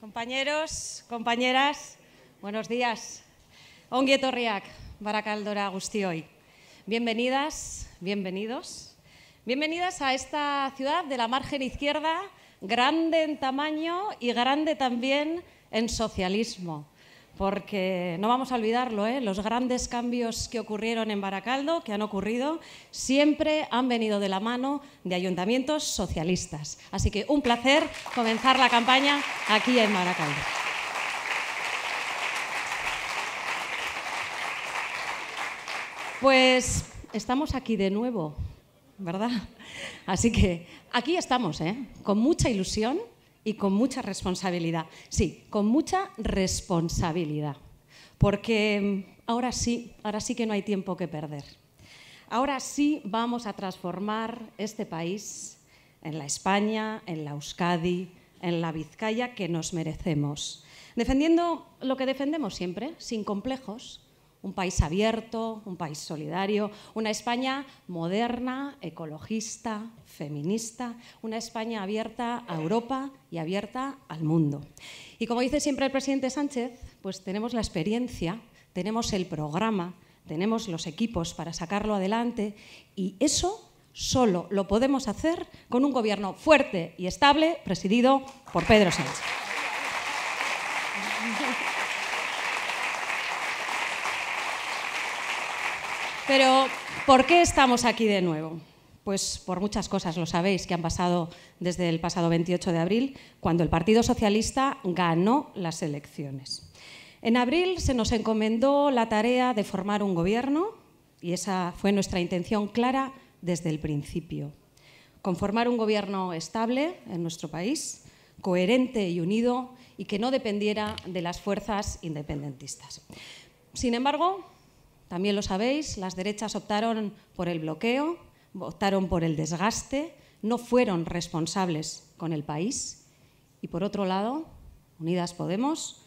compañeros, compañeras, buenos días. Baracaldora Bienvenidas, bienvenidos. Bienvenidas a esta ciudad de la margen izquierda, grande en tamaño y grande también en socialismo porque no vamos a olvidarlo, ¿eh? los grandes cambios que ocurrieron en Baracaldo, que han ocurrido, siempre han venido de la mano de ayuntamientos socialistas. Así que un placer comenzar la campaña aquí en Baracaldo. Pues estamos aquí de nuevo, ¿verdad? Así que aquí estamos, ¿eh? con mucha ilusión y con mucha responsabilidad. Sí, con mucha responsabilidad. Porque mm, ahora sí, ahora sí que no hay tiempo que perder. Ahora sí vamos a transformar este país en la España, en la Euskadi, en la Vizcaya que nos merecemos. Defendiendo lo que defendemos siempre, sin complejos, un país abierto, un país solidario, una España moderna, ecologista, feminista, una España abierta a Europa y abierta al mundo. Y como dice siempre el presidente Sánchez, pues tenemos la experiencia, tenemos el programa, tenemos los equipos para sacarlo adelante y eso solo lo podemos hacer con un gobierno fuerte y estable presidido por Pedro Sánchez. Pero, ¿por qué estamos aquí de nuevo? Pues por muchas cosas, lo sabéis, que han pasado desde el pasado 28 de abril, cuando el Partido Socialista ganó las elecciones. En abril se nos encomendó la tarea de formar un gobierno y esa fue nuestra intención clara desde el principio. Conformar un gobierno estable en nuestro país, coherente y unido y que no dependiera de las fuerzas independentistas. Sin embargo, también lo sabéis, las derechas optaron por el bloqueo, optaron por el desgaste, no fueron responsables con el país y, por otro lado, Unidas Podemos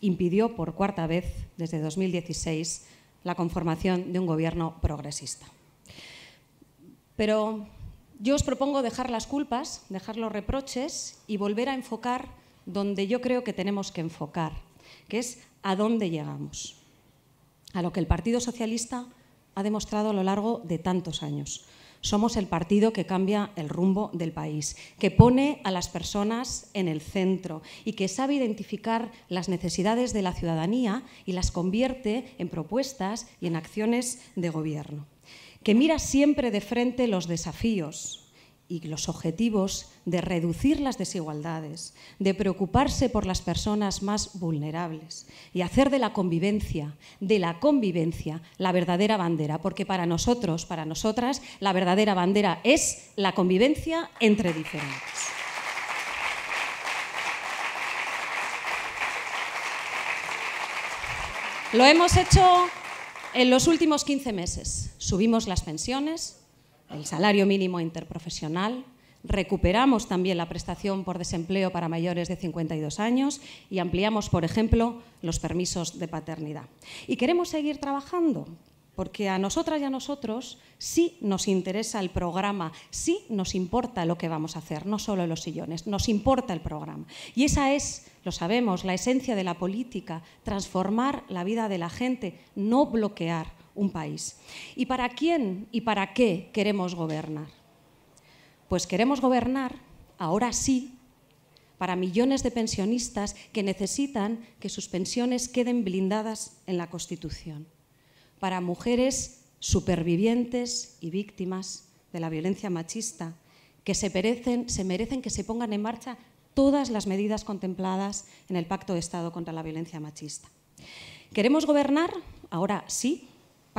impidió por cuarta vez desde 2016 la conformación de un gobierno progresista. Pero yo os propongo dejar las culpas, dejar los reproches y volver a enfocar donde yo creo que tenemos que enfocar, que es a dónde llegamos a lo que el Partido Socialista ha demostrado a lo largo de tantos años. Somos el partido que cambia el rumbo del país, que pone a las personas en el centro y que sabe identificar las necesidades de la ciudadanía y las convierte en propuestas y en acciones de gobierno. Que mira siempre de frente los desafíos, y los objetivos de reducir las desigualdades, de preocuparse por las personas más vulnerables y hacer de la convivencia, de la convivencia, la verdadera bandera, porque para nosotros, para nosotras, la verdadera bandera es la convivencia entre diferentes. Lo hemos hecho en los últimos 15 meses. Subimos las pensiones, el salario mínimo interprofesional, recuperamos también la prestación por desempleo para mayores de 52 años y ampliamos, por ejemplo, los permisos de paternidad. Y queremos seguir trabajando porque a nosotras y a nosotros sí nos interesa el programa, sí nos importa lo que vamos a hacer, no solo los sillones, nos importa el programa. Y esa es, lo sabemos, la esencia de la política, transformar la vida de la gente, no bloquear un país. ¿Y para quién y para qué queremos gobernar? Pues queremos gobernar, ahora sí, para millones de pensionistas que necesitan que sus pensiones queden blindadas en la Constitución, para mujeres supervivientes y víctimas de la violencia machista, que se merecen, se merecen que se pongan en marcha todas las medidas contempladas en el Pacto de Estado contra la Violencia Machista. ¿Queremos gobernar? Ahora sí,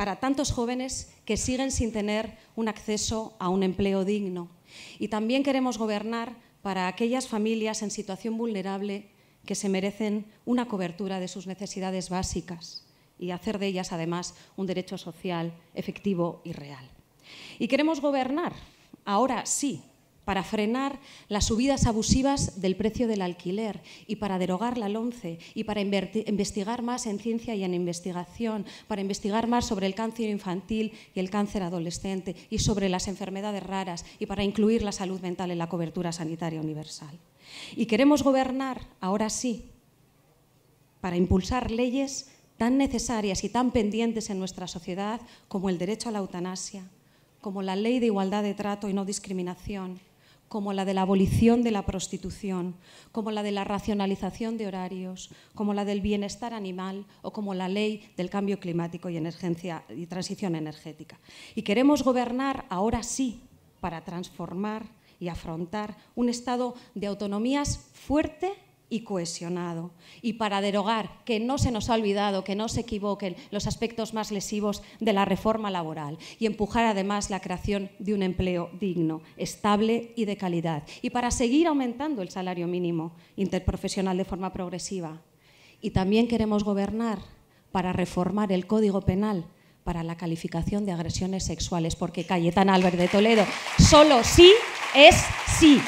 para tantos jóvenes que siguen sin tener un acceso a un empleo digno. Y también queremos gobernar para aquellas familias en situación vulnerable que se merecen una cobertura de sus necesidades básicas y hacer de ellas, además, un derecho social efectivo y real. Y queremos gobernar, ahora sí, para frenar las subidas abusivas del precio del alquiler y para derogar la Lonce y para investigar más en ciencia y en investigación, para investigar más sobre el cáncer infantil y el cáncer adolescente y sobre las enfermedades raras y para incluir la salud mental en la cobertura sanitaria universal. Y queremos gobernar, ahora sí, para impulsar leyes tan necesarias y tan pendientes en nuestra sociedad como el derecho a la eutanasia, como la ley de igualdad de trato y no discriminación, como la de la abolición de la prostitución, como la de la racionalización de horarios, como la del bienestar animal o como la ley del cambio climático y, transición energética. Y queremos gobernar ahora sí para transformar y afrontar un estado de autonomías fuerte y cohesionado. Y para derogar, que no se nos ha olvidado, que no se equivoquen los aspectos más lesivos de la reforma laboral y empujar además la creación de un empleo digno, estable y de calidad. Y para seguir aumentando el salario mínimo interprofesional de forma progresiva. Y también queremos gobernar para reformar el Código Penal para la calificación de agresiones sexuales, porque Cayetán Álvarez de Toledo solo sí es sí.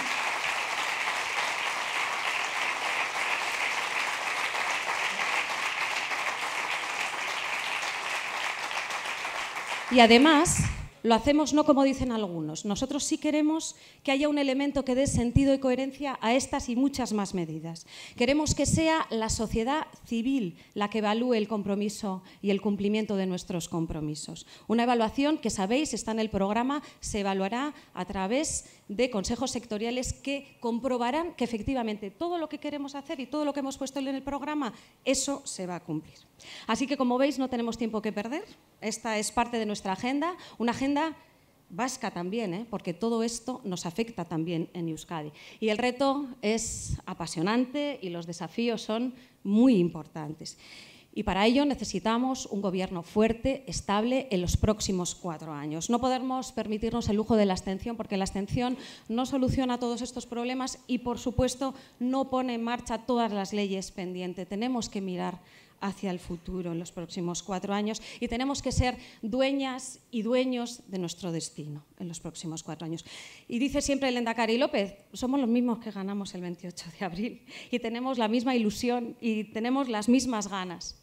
Y además, lo hacemos no como dicen algunos. Nosotros sí queremos que haya un elemento que dé sentido y coherencia a estas y muchas más medidas. Queremos que sea la sociedad civil la que evalúe el compromiso y el cumplimiento de nuestros compromisos. Una evaluación que sabéis está en el programa, se evaluará a través de consejos sectoriales que comprobarán que efectivamente todo lo que queremos hacer y todo lo que hemos puesto en el programa, eso se va a cumplir. Así que, como veis, no tenemos tiempo que perder. Esta es parte de nuestra agenda, una agenda vasca también, ¿eh? porque todo esto nos afecta también en Euskadi. Y el reto es apasionante y los desafíos son muy importantes. Y para ello necesitamos un gobierno fuerte, estable, en los próximos cuatro años. No podemos permitirnos el lujo de la abstención, porque la abstención no soluciona todos estos problemas y, por supuesto, no pone en marcha todas las leyes pendientes. Tenemos que mirar hacia el futuro en los próximos cuatro años y tenemos que ser dueñas y dueños de nuestro destino en los próximos cuatro años. Y dice siempre el Endacari López, somos los mismos que ganamos el 28 de abril y tenemos la misma ilusión y tenemos las mismas ganas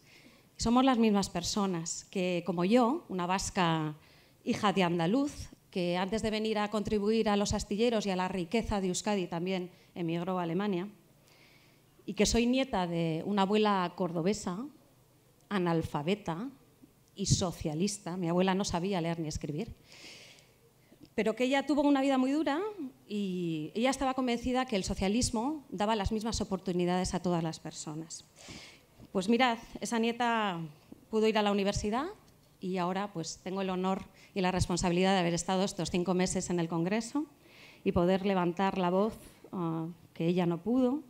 somos las mismas personas que, como yo, una vasca hija de andaluz, que antes de venir a contribuir a los astilleros y a la riqueza de Euskadi también emigró a Alemania, y que soy nieta de una abuela cordobesa, analfabeta y socialista, mi abuela no sabía leer ni escribir, pero que ella tuvo una vida muy dura y ella estaba convencida que el socialismo daba las mismas oportunidades a todas las personas. Pues mirad, esa nieta pudo ir a la universidad y ahora pues tengo el honor y la responsabilidad de haber estado estos cinco meses en el Congreso y poder levantar la voz ah, que ella no pudo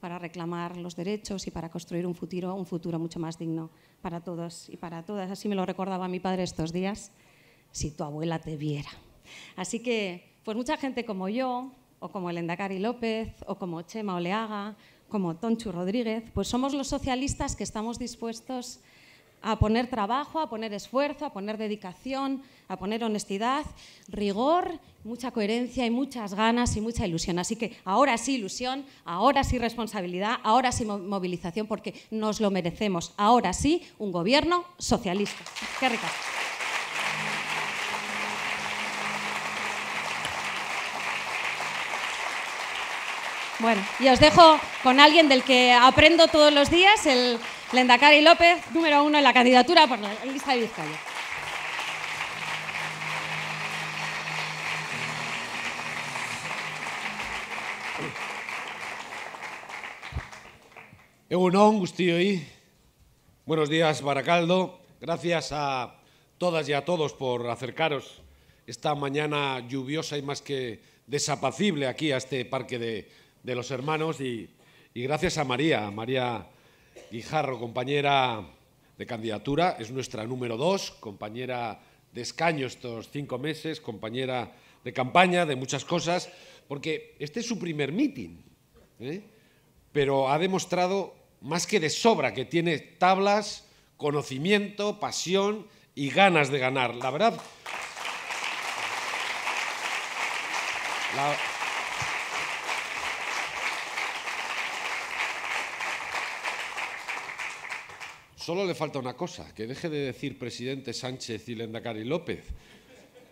para reclamar los derechos y para construir un futuro, un futuro mucho más digno para todos y para todas. Así me lo recordaba mi padre estos días, si tu abuela te viera. Así que, pues mucha gente como yo, o como el Endacari López, o como Chema Oleaga, como Tonchu Rodríguez, pues somos los socialistas que estamos dispuestos a poner trabajo, a poner esfuerzo, a poner dedicación, a poner honestidad, rigor, mucha coherencia y muchas ganas y mucha ilusión. Así que ahora sí ilusión, ahora sí responsabilidad, ahora sí movilización, porque nos lo merecemos. Ahora sí un gobierno socialista. Qué Bueno, y os dejo con alguien del que aprendo todos los días, el Lendakari López, número uno en la candidatura por la lista de Vizcaya. Egunon, y Buenos días, Baracaldo. Gracias a todas y a todos por acercaros esta mañana lluviosa y más que desapacible aquí a este parque de de los hermanos y, gracias a María, María Guijarro, compañera de candidatura, es nuestra número dos, compañera de escaño estos cinco meses, compañera de campaña, de muchas cosas, porque este es su primer mítin, ¿eh? pero ha demostrado más que de sobra que tiene tablas, conocimiento, pasión y ganas de ganar. La verdad... Solo le falta una cosa, que deje de decir presidente Sánchez y Lendakari López.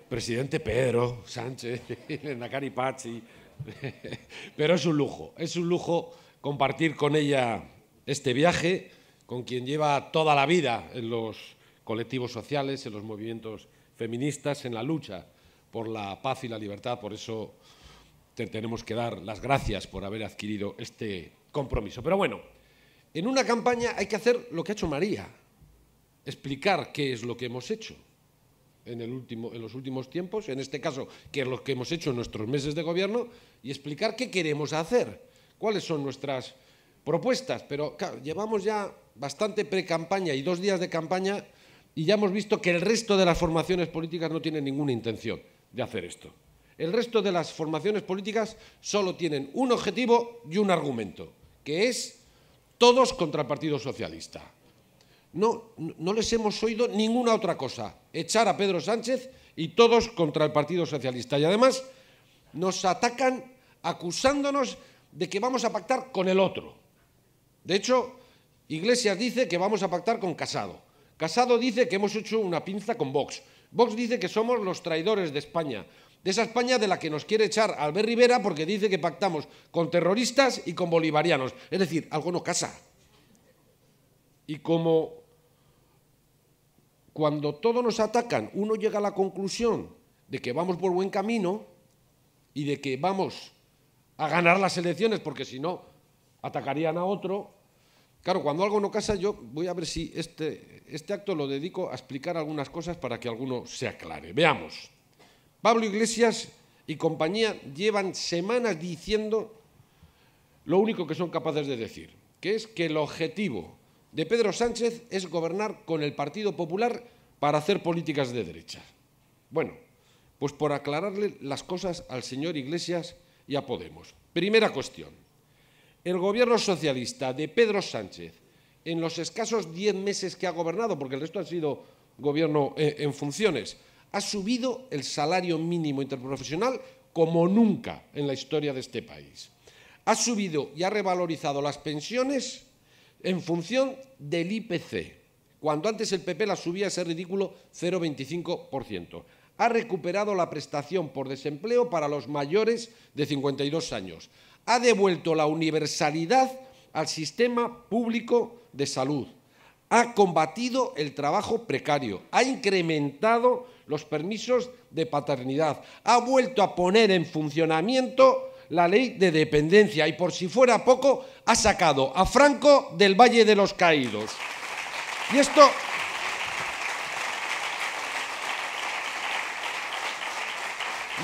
Presidente Pedro, Sánchez, y Lendakari Pachi. Pero es un lujo, es un lujo compartir con ella este viaje, con quien lleva toda la vida en los colectivos sociales, en los movimientos feministas, en la lucha por la paz y la libertad. Por eso te tenemos que dar las gracias por haber adquirido este compromiso. Pero bueno, en una campaña hay que hacer lo que ha hecho María, explicar qué es lo que hemos hecho en, el último, en los últimos tiempos, en este caso, qué es lo que hemos hecho en nuestros meses de gobierno, y explicar qué queremos hacer, cuáles son nuestras propuestas. Pero claro, llevamos ya bastante pre-campaña y dos días de campaña y ya hemos visto que el resto de las formaciones políticas no tienen ninguna intención de hacer esto. El resto de las formaciones políticas solo tienen un objetivo y un argumento, que es todos contra el Partido Socialista. No, no les hemos oído ninguna otra cosa, echar a Pedro Sánchez y todos contra el Partido Socialista. Y además nos atacan acusándonos de que vamos a pactar con el otro. De hecho, Iglesias dice que vamos a pactar con Casado. Casado dice que hemos hecho una pinza con Vox. Vox dice que somos los traidores de España de esa España de la que nos quiere echar Albert Rivera porque dice que pactamos con terroristas y con bolivarianos. Es decir, algo no casa. Y como cuando todos nos atacan, uno llega a la conclusión de que vamos por buen camino y de que vamos a ganar las elecciones, porque si no, atacarían a otro. Claro, cuando algo no casa, yo voy a ver si este, este acto lo dedico a explicar algunas cosas para que alguno se aclare. Veamos. Pablo Iglesias y compañía llevan semanas diciendo lo único que son capaces de decir, que es que el objetivo de Pedro Sánchez es gobernar con el Partido Popular para hacer políticas de derecha. Bueno, pues por aclararle las cosas al señor Iglesias y a Podemos. Primera cuestión. El gobierno socialista de Pedro Sánchez, en los escasos diez meses que ha gobernado, porque el resto ha sido gobierno eh, en funciones, ha subido el salario mínimo interprofesional como nunca en la historia de este país. Ha subido y ha revalorizado las pensiones en función del IPC, cuando antes el PP la subía a ese ridículo 0,25%. Ha recuperado la prestación por desempleo para los mayores de 52 años. Ha devuelto la universalidad al sistema público de salud ha combatido el trabajo precario, ha incrementado los permisos de paternidad, ha vuelto a poner en funcionamiento la ley de dependencia y por si fuera poco, ha sacado a Franco del Valle de los Caídos. Y esto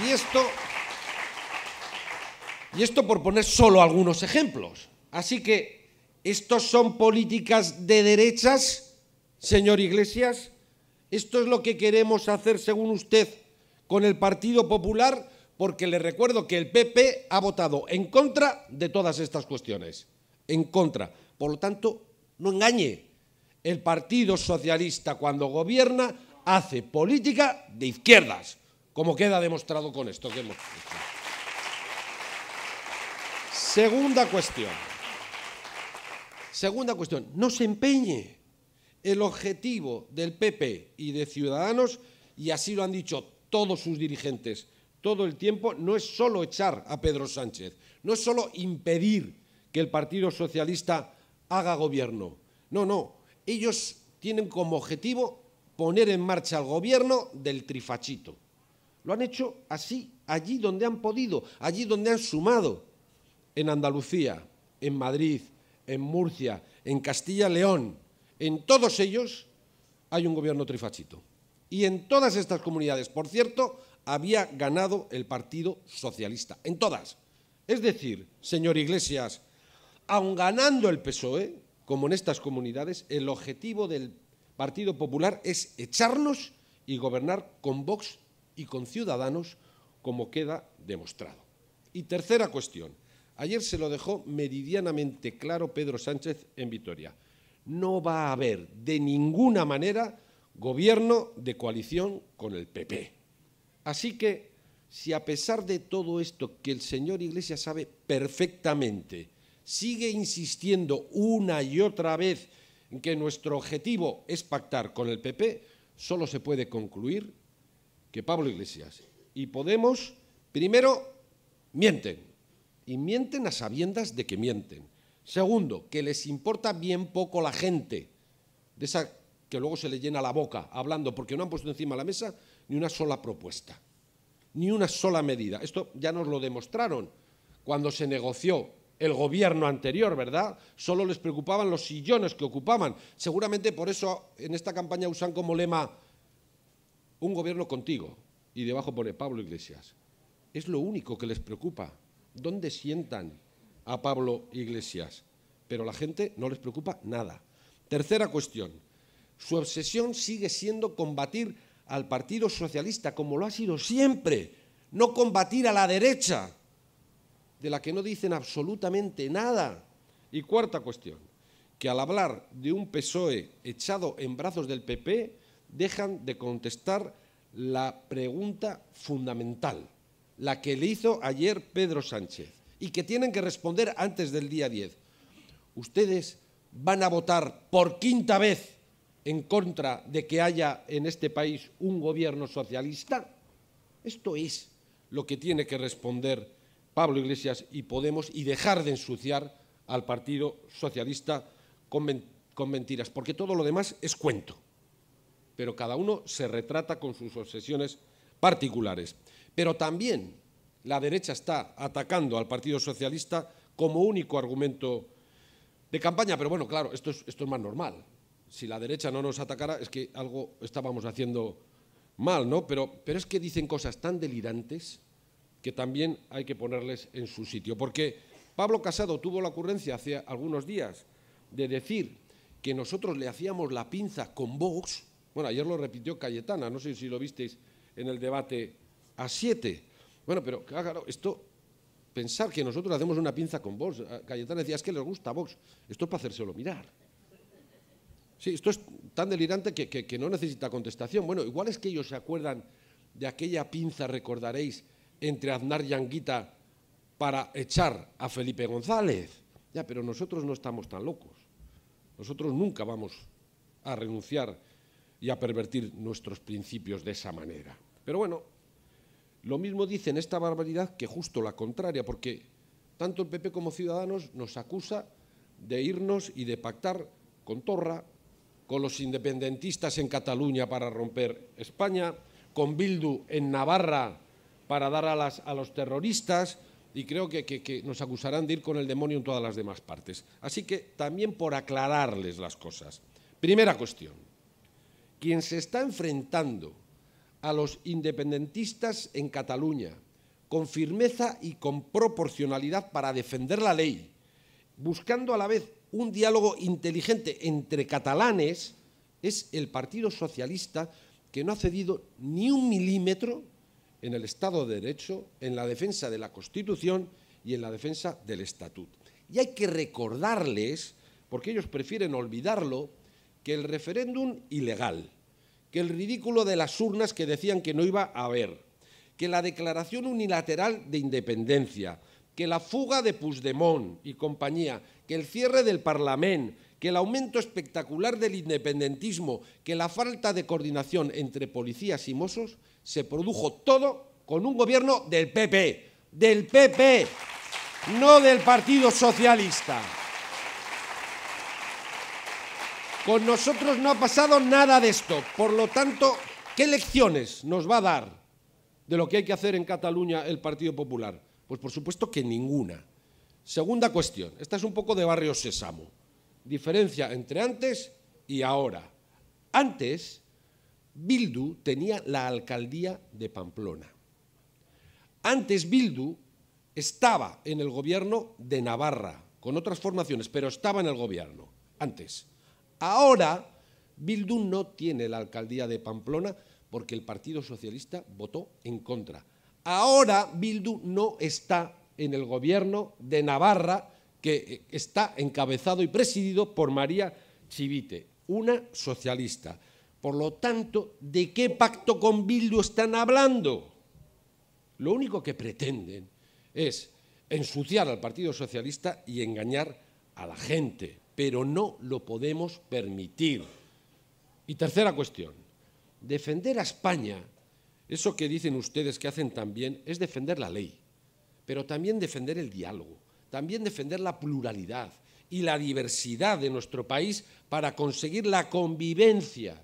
Y esto, y esto por poner solo algunos ejemplos. Así que ¿Estos son políticas de derechas, señor Iglesias? ¿Esto es lo que queremos hacer, según usted, con el Partido Popular? Porque le recuerdo que el PP ha votado en contra de todas estas cuestiones. En contra. Por lo tanto, no engañe. El Partido Socialista, cuando gobierna, hace política de izquierdas, como queda demostrado con esto que hemos hecho. Segunda cuestión. Segunda cuestión, no se empeñe. El objetivo del PP y de Ciudadanos, y así lo han dicho todos sus dirigentes todo el tiempo, no es solo echar a Pedro Sánchez, no es solo impedir que el Partido Socialista haga gobierno. No, no, ellos tienen como objetivo poner en marcha el gobierno del trifachito. Lo han hecho así, allí donde han podido, allí donde han sumado, en Andalucía, en Madrid, en Murcia, en Castilla León, en todos ellos hay un gobierno trifachito. Y en todas estas comunidades, por cierto, había ganado el Partido Socialista, en todas. Es decir, señor Iglesias, aun ganando el PSOE, como en estas comunidades, el objetivo del Partido Popular es echarnos y gobernar con Vox y con Ciudadanos, como queda demostrado. Y tercera cuestión, Ayer se lo dejó meridianamente claro Pedro Sánchez en Vitoria. No va a haber de ninguna manera gobierno de coalición con el PP. Así que, si a pesar de todo esto que el señor Iglesias sabe perfectamente, sigue insistiendo una y otra vez en que nuestro objetivo es pactar con el PP, solo se puede concluir que Pablo Iglesias y Podemos, primero, mienten y mienten a sabiendas de que mienten. Segundo, que les importa bien poco la gente, de esa que luego se le llena la boca hablando, porque no han puesto encima de la mesa ni una sola propuesta, ni una sola medida. Esto ya nos lo demostraron cuando se negoció el gobierno anterior, ¿verdad? Solo les preocupaban los sillones que ocupaban. Seguramente por eso en esta campaña usan como lema un gobierno contigo y debajo pone Pablo Iglesias. Es lo único que les preocupa dónde sientan a Pablo Iglesias, pero la gente no les preocupa nada. Tercera cuestión, su obsesión sigue siendo combatir al Partido Socialista, como lo ha sido siempre, no combatir a la derecha, de la que no dicen absolutamente nada. Y cuarta cuestión, que al hablar de un PSOE echado en brazos del PP, dejan de contestar la pregunta fundamental la que le hizo ayer Pedro Sánchez y que tienen que responder antes del día 10. Ustedes van a votar por quinta vez en contra de que haya en este país un gobierno socialista. Esto es lo que tiene que responder Pablo Iglesias y Podemos y dejar de ensuciar al Partido Socialista con, con mentiras, porque todo lo demás es cuento. Pero cada uno se retrata con sus obsesiones particulares. Pero también la derecha está atacando al Partido Socialista como único argumento de campaña. Pero bueno, claro, esto es, más normal. Si la derecha no nos atacara es que algo estábamos haciendo mal, ¿no? Pero, pero es que dicen cosas tan delirantes que también hay que ponerles en su sitio. Porque Pablo Casado tuvo la ocurrencia hace algunos días de decir que nosotros le hacíamos la pinza con Vox. Bueno, ayer lo repitió Cayetana, no sé si lo visteis en el debate a siete. Bueno, pero claro, esto, pensar que nosotros hacemos una pinza con Vox. Eh, Cayetana decía, es que les gusta Vox. Esto es para hacérselo mirar. Sí, esto es tan delirante que, que no necesita contestación. Bueno, igual es que ellos se acuerdan de aquella pinza, recordaréis, entre Aznar y Anguita para echar a Felipe González. Ya, pero nosotros no estamos tan locos. Nosotros nunca vamos a renunciar y a pervertir nuestros principios de esa manera. Pero bueno, lo mismo dicen esta barbaridad que justo la contraria, porque tanto el PP como Ciudadanos nos acusa de irnos y de pactar con Torra, con los independentistas en Cataluña para romper España, con Bildu en Navarra para dar a, a los terroristas y creo que nos acusarán de ir con el demonio en todas las demás partes. Así que también por aclararles las cosas. Primera cuestión, quien se está enfrentando a los independentistas en Cataluña, con firmeza y con proporcionalidad para defender la ley, buscando a la vez un diálogo inteligente entre catalanes, es el Partido Socialista que no ha cedido ni un milímetro en el Estado de Derecho, en la defensa de la Constitución y en la defensa del Estatuto. Y hay que recordarles, porque ellos prefieren olvidarlo, que el referéndum ilegal que el ridículo de las urnas que decían que no iba a haber, que la declaración unilateral de independencia, que la fuga de Puigdemont y compañía, que el cierre del Parlamento, que el aumento espectacular del independentismo, que la falta de coordinación entre policías y mozos, se produjo todo con un gobierno del PP, del PP, no del Partido Socialista. Con nosotros no ha pasado nada de esto. Por lo tanto, ¿qué lecciones nos va a dar de lo que hay que hacer en Cataluña el Partido Popular? Pues por supuesto que ninguna. Segunda cuestión, esta es un poco de barrio sésamo. Diferencia entre antes y ahora. Antes, Bildu tenía la alcaldía de Pamplona. Antes Bildu estaba en el gobierno de Navarra, con otras formaciones, pero estaba en el gobierno, antes. Ahora, Bildu no tiene la alcaldía de Pamplona porque el Partido Socialista votó en contra. Ahora, Bildu no está en el gobierno de Navarra, que eh, está encabezado y presidido por María Chivite, una socialista. Por lo tanto, ¿de qué pacto con Bildu están hablando? Lo único que pretenden es ensuciar al Partido Socialista y engañar a la gente pero no lo podemos permitir. Y tercera cuestión, defender a España, eso que dicen ustedes que hacen también, es defender la ley, pero también defender el diálogo, también defender la pluralidad y la diversidad de nuestro país para conseguir la convivencia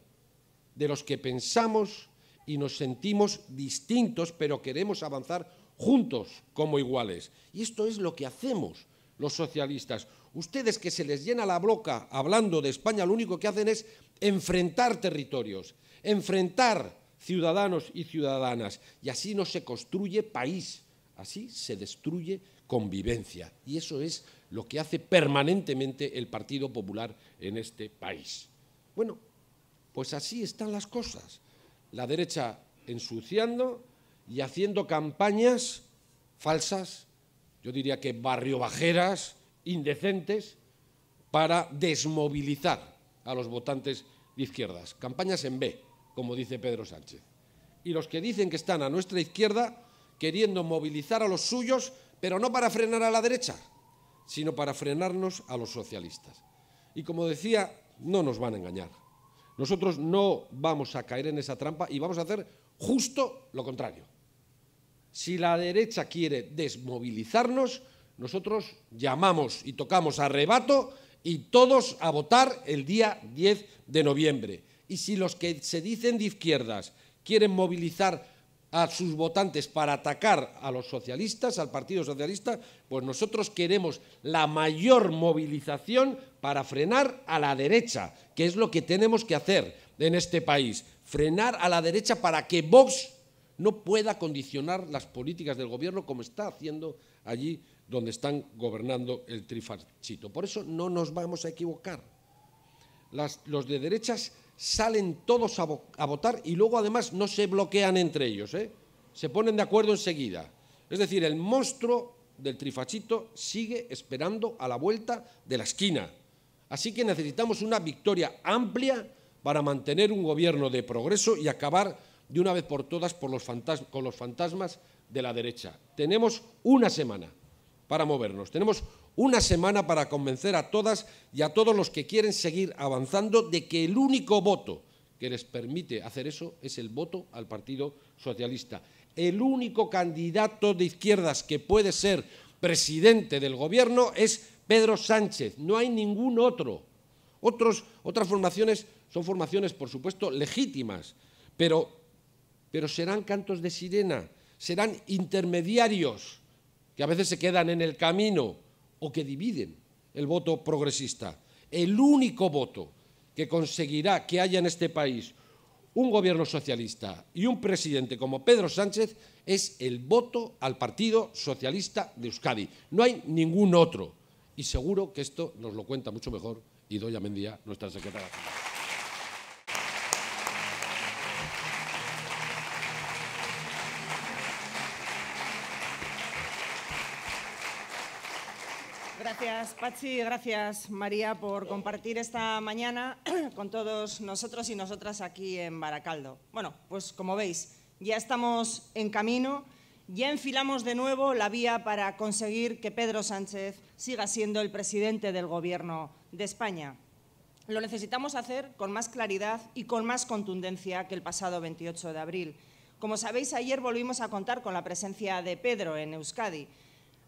de los que pensamos y nos sentimos distintos, pero queremos avanzar juntos como iguales. Y esto es lo que hacemos los socialistas. Ustedes que se les llena la boca hablando de España, lo único que hacen es enfrentar territorios, enfrentar ciudadanos y ciudadanas. Y así no se construye país, así se destruye convivencia. Y eso es lo que hace permanentemente el Partido Popular en este país. Bueno, pues así están las cosas. La derecha ensuciando y haciendo campañas falsas, yo diría que barriobajeras, indecentes para desmovilizar a los votantes de izquierdas. Campañas en B, como dice Pedro Sánchez. Y los que dicen que están a nuestra izquierda queriendo movilizar a los suyos, pero no para frenar a la derecha, sino para frenarnos a los socialistas. Y como decía, no nos van a engañar. Nosotros no vamos a caer en esa trampa y vamos a hacer justo lo contrario. Si la derecha quiere desmovilizarnos, nosotros llamamos y tocamos arrebato y todos a votar el día 10 de noviembre. Y si los que se dicen de izquierdas quieren movilizar a sus votantes para atacar a los socialistas, al Partido Socialista, pues nosotros queremos la mayor movilización para frenar a la derecha, que es lo que tenemos que hacer en este país, frenar a la derecha para que Vox no pueda condicionar las políticas del gobierno como está haciendo allí donde están gobernando el trifachito. Por eso no nos vamos a equivocar. los de derechas salen todos a, votar y luego además no se bloquean entre ellos, ¿eh? se ponen de acuerdo enseguida. Es decir, el monstruo del trifachito sigue esperando a la vuelta de la esquina. Así que necesitamos una victoria amplia para mantener un gobierno de progreso y acabar de una vez por todas por con los fantasmas de la derecha. Tenemos una semana para movernos. Tenemos una semana para convencer a todas y a todos los que quieren seguir avanzando de que el único voto que les permite hacer eso es el voto al Partido Socialista. El único candidato de izquierdas que puede ser presidente del Gobierno es Pedro Sánchez, no hay ningún otro. Otros, otras formaciones son formaciones, por supuesto, legítimas, pero, pero serán cantos de sirena, serán intermediarios que a veces se quedan en el camino o que dividen el voto progresista. El único voto que conseguirá que haya en este país un gobierno socialista y un presidente como Pedro Sánchez es el voto al Partido Socialista de Euskadi. No hay ningún otro. Y seguro que esto nos lo cuenta mucho mejor Idoya Mendía, nuestra secretaria. gracias María por compartir esta mañana con todos nosotros y nosotras aquí en Baracaldo. Bueno, pues como veis, ya estamos en camino, ya enfilamos de nuevo la vía para conseguir que Pedro Sánchez siga siendo el presidente del Gobierno de España. Lo necesitamos hacer con más claridad y con más contundencia que el pasado 28 de abril. Como sabéis, ayer volvimos a contar con la presencia de Pedro en Euskadi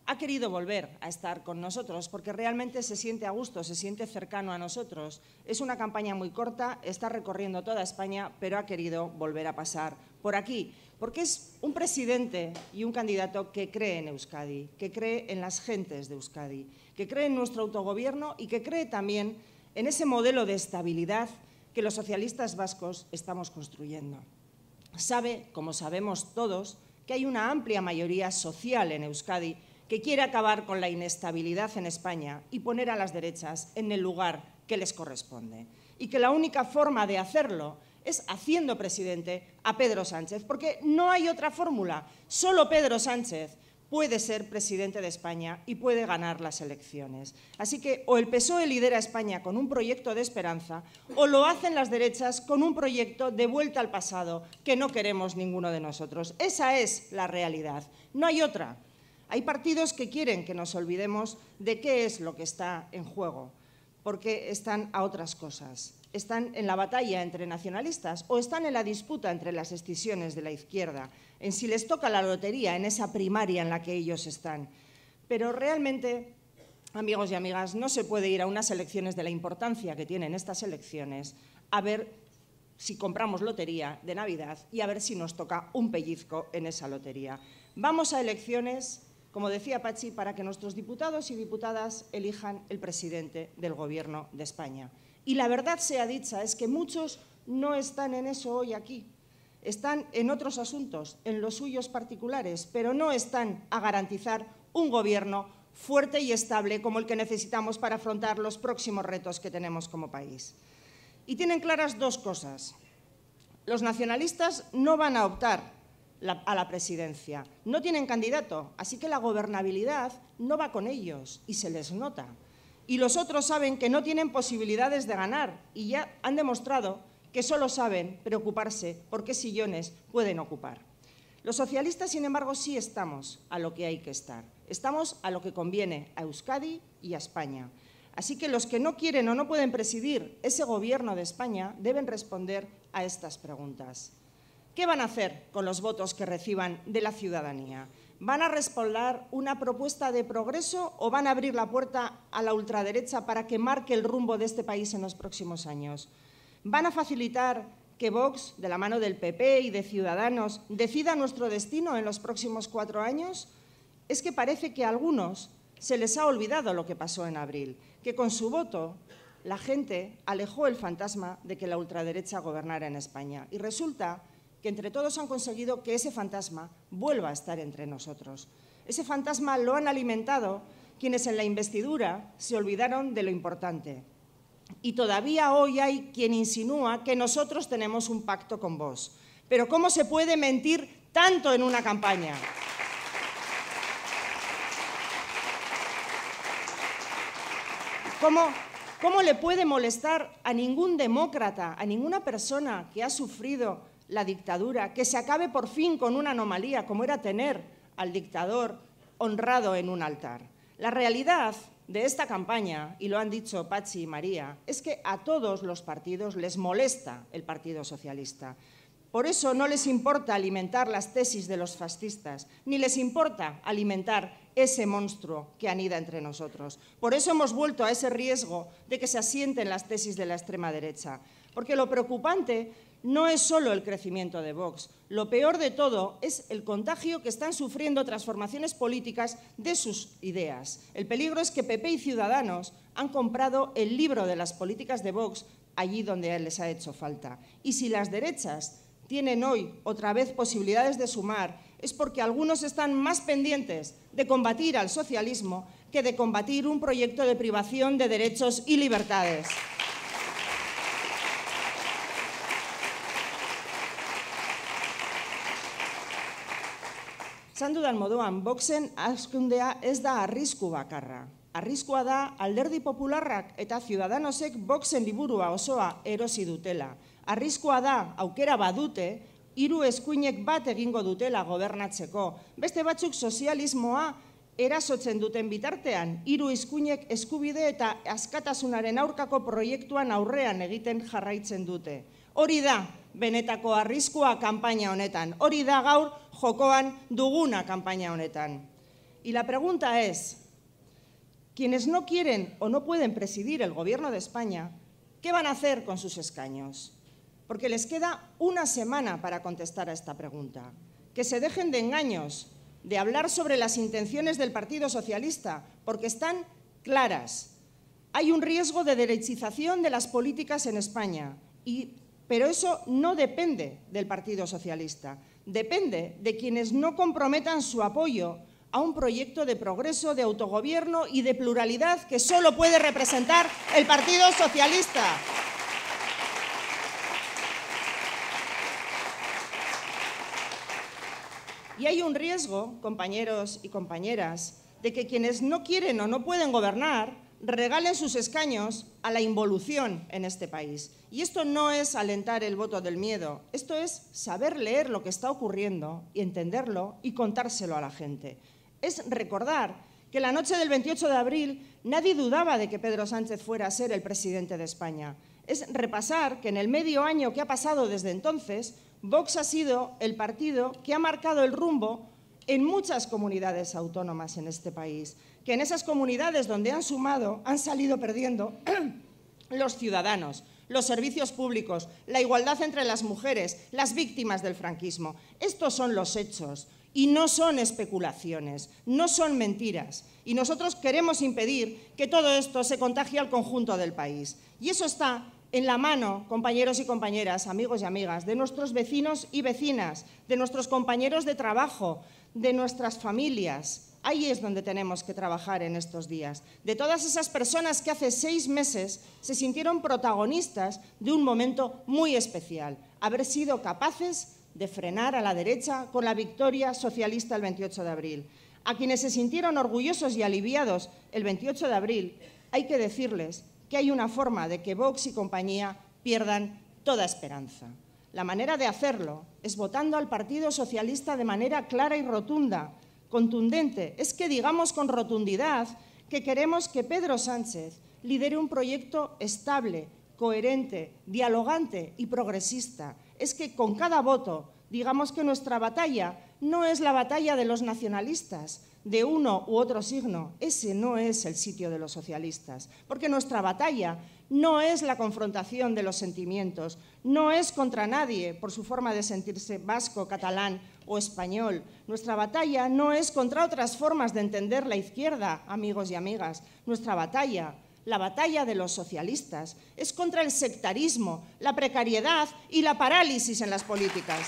ha querido volver a estar con nosotros porque realmente se siente a gusto, se siente cercano a nosotros. Es una campaña muy corta, está recorriendo toda España, pero ha querido volver a pasar por aquí, porque es un presidente y un candidato que cree en Euskadi, que cree en las gentes de Euskadi, que cree en nuestro autogobierno y que cree también en ese modelo de estabilidad que los socialistas vascos estamos construyendo. Sabe, como sabemos todos, que hay una amplia mayoría social en Euskadi que quiere acabar con la inestabilidad en España y poner a las derechas en el lugar que les corresponde. Y que la única forma de hacerlo es haciendo presidente a Pedro Sánchez, porque no hay otra fórmula. Solo Pedro Sánchez puede ser presidente de España y puede ganar las elecciones. Así que o el PSOE lidera España con un proyecto de esperanza o lo hacen las derechas con un proyecto de vuelta al pasado que no queremos ninguno de nosotros. Esa es la realidad, no hay otra. Hay partidos que quieren que nos olvidemos de qué es lo que está en juego, porque están a otras cosas. Están en la batalla entre nacionalistas o están en la disputa entre las escisiones de la izquierda, en si les toca la lotería, en esa primaria en la que ellos están. Pero realmente, amigos y amigas, no se puede ir a unas elecciones de la importancia que tienen estas elecciones a ver si compramos lotería de Navidad y a ver si nos toca un pellizco en esa lotería. Vamos a elecciones como decía Pachi, para que nuestros diputados y diputadas elijan el presidente del Gobierno de España. Y la verdad sea dicha, es que muchos no están en eso hoy aquí. Están en otros asuntos, en los suyos particulares, pero no están a garantizar un gobierno fuerte y estable como el que necesitamos para afrontar los próximos retos que tenemos como país. Y tienen claras dos cosas. Los nacionalistas no van a optar a la presidencia. No tienen candidato, así que la gobernabilidad no va con ellos y se les nota. Y los otros saben que no tienen posibilidades de ganar y ya han demostrado que solo saben preocuparse por qué sillones pueden ocupar. Los socialistas, sin embargo, sí estamos a lo que hay que estar. Estamos a lo que conviene a Euskadi y a España. Así que los que no quieren o no pueden presidir ese gobierno de España deben responder a estas preguntas. ¿Qué van a hacer con los votos que reciban de la ciudadanía? ¿Van a respaldar una propuesta de progreso o van a abrir la puerta a la ultraderecha para que marque el rumbo de este país en los próximos años? ¿Van a facilitar que Vox, de la mano del PP y de Ciudadanos, decida nuestro destino en los próximos cuatro años? Es que parece que a algunos se les ha olvidado lo que pasó en abril, que con su voto la gente alejó el fantasma de que la ultraderecha gobernara en España. Y resulta que entre todos han conseguido que ese fantasma vuelva a estar entre nosotros. Ese fantasma lo han alimentado quienes en la investidura se olvidaron de lo importante. Y todavía hoy hay quien insinúa que nosotros tenemos un pacto con vos. Pero ¿cómo se puede mentir tanto en una campaña? ¿Cómo, le puede molestar a ningún demócrata, a ninguna persona que ha sufrido la dictadura, que se acabe por fin con una anomalía como era tener al dictador honrado en un altar. La realidad de esta campaña, y lo han dicho Pachi y María, es que a todos los partidos les molesta el Partido Socialista. Por eso no les importa alimentar las tesis de los fascistas, ni les importa alimentar ese monstruo que anida entre nosotros. Por eso hemos vuelto a ese riesgo de que se asienten las tesis de la extrema derecha. Porque lo preocupante no es solo el crecimiento de Vox. Lo peor de todo es el contagio que están sufriendo transformaciones políticas de sus ideas. El peligro es que PP y Ciudadanos han comprado el libro de las políticas de Vox allí donde les ha hecho falta. Y si las derechas tienen hoy otra vez posibilidades de sumar, es porque algunos están más pendientes de combatir al socialismo que de combatir un proyecto de privación de derechos y libertades. Zan dudan moduan, boxen askundea ez da arrisku bakarra. Arriskua da alderdi popularrak eta ciudadanosek boxen liburua osoa erosi dutela. Arriskua da aukera badute, hiru eskuinek bat egingo dutela gobernatzeko. Beste batzuk sozialismoa erasotzen duten bitartean, hiru eskuinek eskubide eta askatasunaren aurkako proiektuan aurrean egiten jarraitzen dute. Hori da, benetako arriskua kanpaina honetan. Hori da gaur jokoan duguna campaña Onetan. Y la pregunta es, quienes no quieren o no pueden presidir el Gobierno de España, ¿qué van a hacer con sus escaños? Porque les queda una semana para contestar a esta pregunta. Que se dejen de engaños, de hablar sobre las intenciones del Partido Socialista, porque están claras. Hay un riesgo de derechización de las políticas en España y pero eso no depende del Partido Socialista, depende de quienes no comprometan su apoyo a un proyecto de progreso, de autogobierno y de pluralidad que solo puede representar el Partido Socialista. Y hay un riesgo, compañeros y compañeras, de que quienes no quieren o no pueden gobernar regalen sus escaños a la involución en este país. Y esto no es alentar el voto del miedo, esto es saber leer lo que está ocurriendo y entenderlo y contárselo a la gente. Es recordar que la noche del 28 de abril nadie dudaba de que Pedro Sánchez fuera a ser el presidente de España. Es repasar que en el medio año que ha pasado desde entonces, Vox ha sido el partido que ha marcado el rumbo en muchas comunidades autónomas en este país que en esas comunidades donde han sumado han salido perdiendo los ciudadanos, los servicios públicos, la igualdad entre las mujeres, las víctimas del franquismo. Estos son los hechos y no son especulaciones, no son mentiras. Y nosotros queremos impedir que todo esto se contagie al conjunto del país. Y eso está en la mano, compañeros y compañeras, amigos y amigas, de nuestros vecinos y vecinas, de nuestros compañeros de trabajo, de nuestras familias. Ahí es donde tenemos que trabajar en estos días. De todas esas personas que hace seis meses se sintieron protagonistas de un momento muy especial. Haber sido capaces de frenar a la derecha con la victoria socialista el 28 de abril. A quienes se sintieron orgullosos y aliviados el 28 de abril, hay que decirles que hay una forma de que Vox y compañía pierdan toda esperanza. La manera de hacerlo es votando al Partido Socialista de manera clara y rotunda contundente, es que digamos con rotundidad que queremos que Pedro Sánchez lidere un proyecto estable, coherente, dialogante y progresista. Es que con cada voto digamos que nuestra batalla no es la batalla de los nacionalistas, de uno u otro signo. Ese no es el sitio de los socialistas, porque nuestra batalla no es la confrontación de los sentimientos, no es contra nadie por su forma de sentirse vasco, catalán o español. Nuestra batalla no es contra otras formas de entender la izquierda, amigos y amigas. Nuestra batalla, la batalla de los socialistas, es contra el sectarismo, la precariedad y la parálisis en las políticas.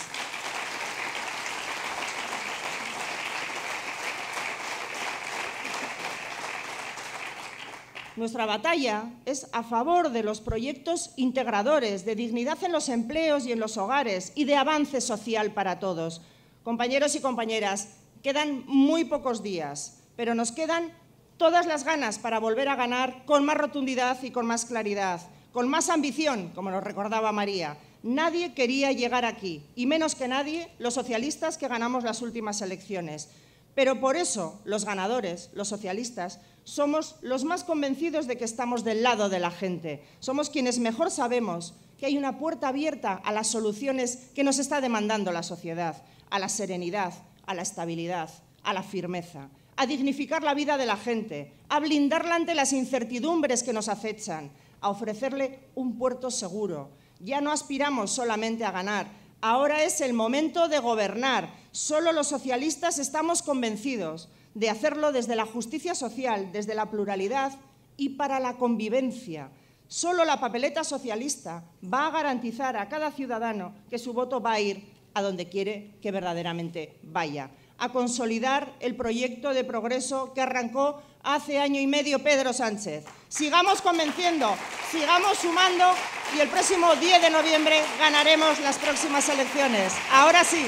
Nuestra batalla es a favor de los proyectos integradores, de dignidad en los empleos y en los hogares y de avance social para todos. Compañeros y compañeras, quedan muy pocos días, pero nos quedan todas las ganas para volver a ganar con más rotundidad y con más claridad, con más ambición, como nos recordaba María. Nadie quería llegar aquí, y menos que nadie los socialistas que ganamos las últimas elecciones. Pero por eso los ganadores, los socialistas, somos los más convencidos de que estamos del lado de la gente. Somos quienes mejor sabemos que hay una puerta abierta a las soluciones que nos está demandando la sociedad a la serenidad, a la estabilidad, a la firmeza, a dignificar la vida de la gente, a blindarla ante las incertidumbres que nos acechan, a ofrecerle un puerto seguro. Ya no aspiramos solamente a ganar, ahora es el momento de gobernar. Solo los socialistas estamos convencidos de hacerlo desde la justicia social, desde la pluralidad y para la convivencia. Solo la papeleta socialista va a garantizar a cada ciudadano que su voto va a ir a donde quiere que verdaderamente vaya, a consolidar el proyecto de progreso que arrancó hace año y medio Pedro Sánchez. Sigamos convenciendo, sigamos sumando y el próximo 10 de noviembre ganaremos las próximas elecciones. Ahora sí,